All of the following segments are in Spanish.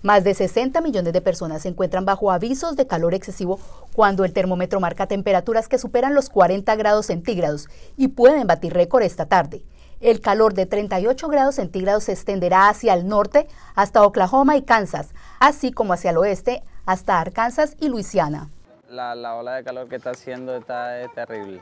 Más de 60 millones de personas se encuentran bajo avisos de calor excesivo cuando el termómetro marca temperaturas que superan los 40 grados centígrados y pueden batir récord esta tarde. El calor de 38 grados centígrados se extenderá hacia el norte hasta Oklahoma y Kansas, así como hacia el oeste hasta Arkansas y Luisiana. La, ola de calor que está haciendo está eh, terrible.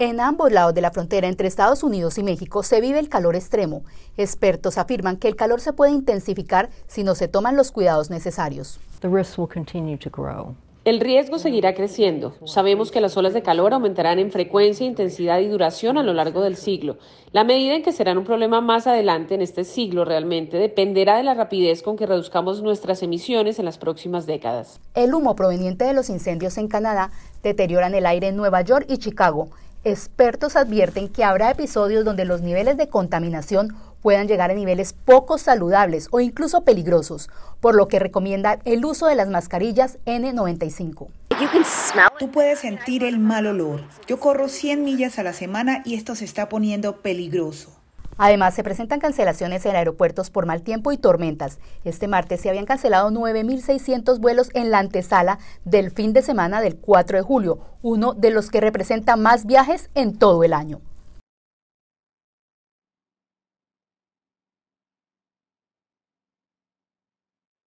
En ambos lados de la frontera entre Estados Unidos y México se vive el calor extremo. Expertos afirman que el calor se puede intensificar si no se toman los cuidados necesarios. El riesgo seguirá creciendo. Sabemos que las olas de calor aumentarán en frecuencia, intensidad y duración a lo largo del siglo. La medida en que serán un problema más adelante en este siglo realmente dependerá de la rapidez con que reduzcamos nuestras emisiones en las próximas décadas. El humo proveniente de los incendios en Canadá deterioran el aire en Nueva York y Chicago. Expertos advierten que habrá episodios donde los niveles de contaminación puedan llegar a niveles poco saludables o incluso peligrosos, por lo que recomienda el uso de las mascarillas N95. Tú puedes sentir el mal olor. Yo corro 100 millas a la semana y esto se está poniendo peligroso. Además, se presentan cancelaciones en aeropuertos por mal tiempo y tormentas. Este martes se habían cancelado 9.600 vuelos en la antesala del fin de semana del 4 de julio, uno de los que representa más viajes en todo el año.